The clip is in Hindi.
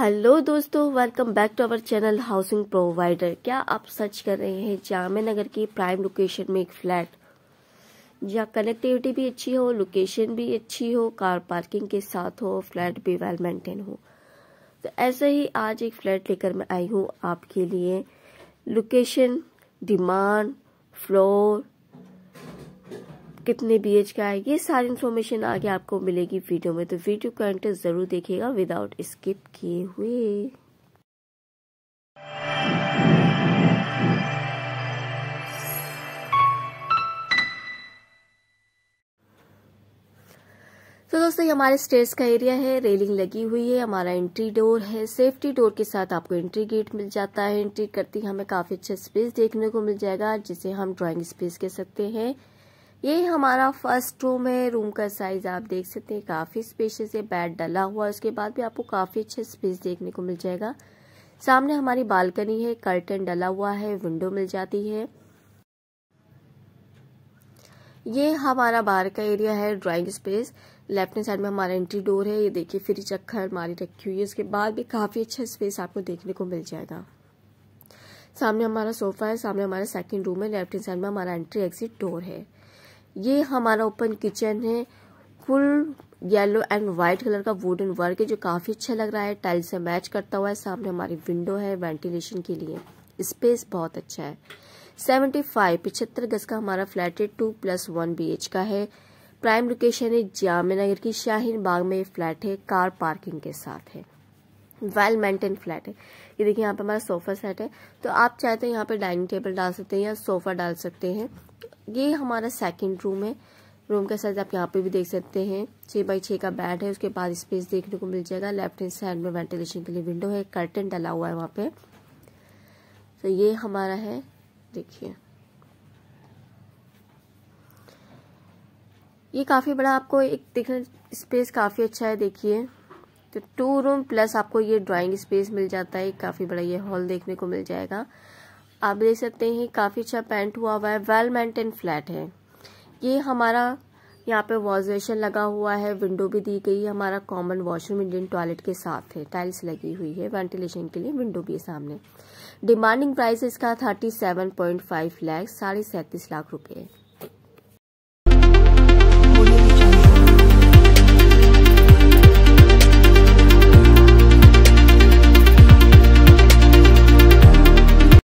हेलो दोस्तों welcome back to our channel housing provider क्या आप सर्च कर रहे हैं जाम नगर की प्राइम लोकेशन में एक फ्लैट जहाँ कनेक्टिविटी भी अच्छी हो लोकेशन भी अच्छी हो कार पार्किंग के साथ हो फ्लैट भी वेल मेंटेन हो तो ऐसे ही आज एक फ्लैट लेकर मैं आई हूँ आपके लिए लोकेशन डिमांड फ्लोर कितने बी का आएगी सारी इन्फॉर्मेशन आगे आपको मिलेगी वीडियो में तो वीडियो का एंटर ज़रूर देखिएगा विदाउट स्किप किए हुए तो दोस्तों ये हमारे स्टेज का एरिया है रेलिंग लगी हुई है हमारा एंट्री डोर है सेफ्टी डोर के साथ आपको एंट्री गेट मिल जाता है एंट्री करते ही हमें काफ़ी अच्छा स्पेस देखने को मिल जाएगा जिसे हम ड्राइंग स्पेस कह सकते हैं ये हमारा फर्स्ट रूम है रूम का साइज आप देख सकते हैं काफ़ी स्पेशियस है बेड डला हुआ है उसके बाद भी आपको काफ़ी अच्छे स्पेस देखने को मिल जाएगा सामने हमारी बालकनी है कर्टन डला हुआ है विंडो मिल जाती है ये हमारा बाहर का एरिया है drawing space left hand side में हमारा एंट्री डोर है ये देखिए फ्री चक्कर हमारी रखी हुई है उसके बाद भी काफ़ी अच्छा स्पेस आपको देखने को मिल जाएगा सामने हमारा सोफा है सामने हमारा सेकंड रूम है लेफ्ट हैंड साइड में हमारा एंट्री एग्जिट डोर है ये हमारा ओपन किचन है full yellow and white colour का वुडन वर्क है जो काफ़ी अच्छा लग रहा है टाइल से मैच करता हुआ है सामने हमारी विंडो है वेंटिलेशन के लिए स्पेस बहुत अच्छा है सेवेंटी फाइव पिछहत्तर गज का हमारा फ्लैट है two plus one B H का है प्राइम लोकेशन है जामनगर नगर की शाहीन बाग में फ्लैट है कार पार्किंग के साथ है वेल मेंटेन फ्लैट है ये देखिए यहाँ पे हमारा सोफा सेट है तो आप चाहते हैं तो यहाँ पे डाइनिंग टेबल डाल सकते हैं या सोफा डाल सकते हैं ये हमारा सेकंड रूम है रूम का साइज आप यहाँ पे भी देख सकते हैं छः बाई छः का बेड है उसके बाद स्पेस देखने को मिल जाएगा लेफ्ट हैंड साइड में वेंटिलेशन के लिए विंडो है कर्टन डला हुआ है वहाँ पे तो ये हमारा है देखिए ये काफ़ी बड़ा आपको एक देखने स्पेस काफ़ी अच्छा है देखिए तो टू रूम प्लस आपको ये ड्राइंग स्पेस मिल जाता है काफ़ी बड़ा ये हॉल देखने को मिल जाएगा आप देख सकते हैं काफ़ी अच्छा पेंट हुआ हुआ है वेल मेंटेन फ्लैट है ये हमारा यहाँ पे वॉश लगा हुआ है विंडो भी दी गई है हमारा कॉमन वॉशरूम इंडियन टॉयलेट के साथ है टाइल्स लगी हुई है वेंटिलेशन के लिए विंडो भी है सामने डिमांडिंग प्राइस इसका thirty seven point five lakh साढ़े सैंतीस लाख रुपए है